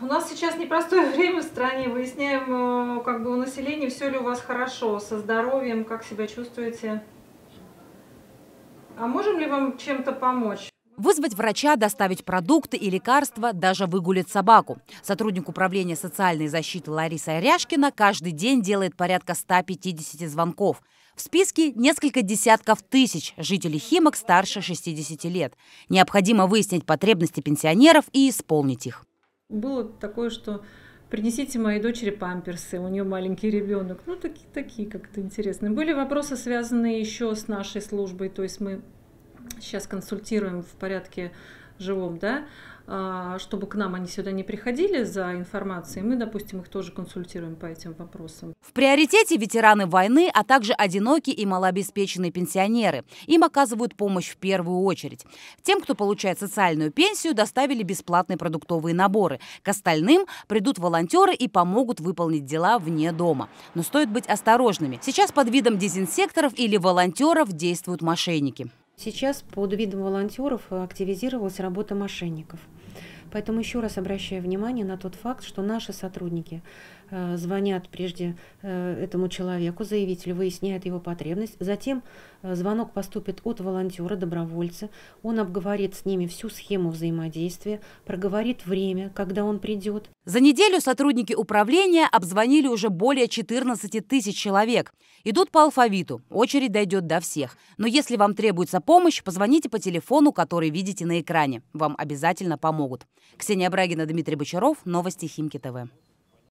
У нас сейчас непростое время в стране. Выясняем э, как бы у населения, все ли у вас хорошо со здоровьем, как себя чувствуете. А можем ли вам чем-то помочь? Вызвать врача, доставить продукты и лекарства, даже выгулить собаку. Сотрудник управления социальной защиты Лариса Аряшкина каждый день делает порядка 150 звонков. В списке несколько десятков тысяч жителей Химок старше 60 лет. Необходимо выяснить потребности пенсионеров и исполнить их. Было такое, что принесите моей дочери памперсы, у нее маленький ребенок. Ну, такие, такие как-то интересные. Были вопросы, связанные еще с нашей службой, то есть мы сейчас консультируем в порядке живом, да, а, чтобы к нам они сюда не приходили за информацией, мы, допустим, их тоже консультируем по этим вопросам. В приоритете ветераны войны, а также одинокие и малообеспеченные пенсионеры. Им оказывают помощь в первую очередь. Тем, кто получает социальную пенсию, доставили бесплатные продуктовые наборы. К остальным придут волонтеры и помогут выполнить дела вне дома. Но стоит быть осторожными. Сейчас под видом дезинсекторов или волонтеров действуют мошенники. Сейчас под видом волонтеров активизировалась работа мошенников. Поэтому еще раз обращаю внимание на тот факт, что наши сотрудники э, звонят прежде э, этому человеку, заявителю, выясняют его потребность. Затем э, звонок поступит от волонтера, добровольца. Он обговорит с ними всю схему взаимодействия, проговорит время, когда он придет, за неделю сотрудники управления обзвонили уже более 14 тысяч человек. Идут по алфавиту, очередь дойдет до всех. Но если вам требуется помощь, позвоните по телефону, который видите на экране. Вам обязательно помогут. Ксения Брагина, Дмитрий Бочаров, Новости Химки ТВ.